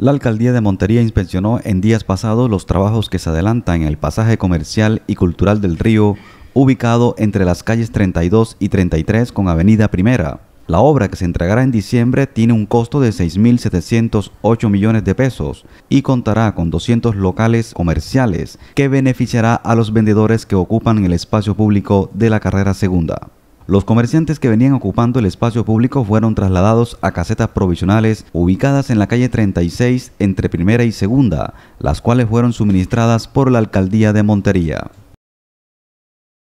La alcaldía de Montería inspeccionó en días pasados los trabajos que se adelantan en el pasaje comercial y cultural del río, ubicado entre las calles 32 y 33 con Avenida Primera. La obra que se entregará en diciembre tiene un costo de 6.708 millones de pesos y contará con 200 locales comerciales que beneficiará a los vendedores que ocupan el espacio público de la carrera segunda. Los comerciantes que venían ocupando el espacio público fueron trasladados a casetas provisionales ubicadas en la calle 36 entre primera y segunda, las cuales fueron suministradas por la alcaldía de Montería.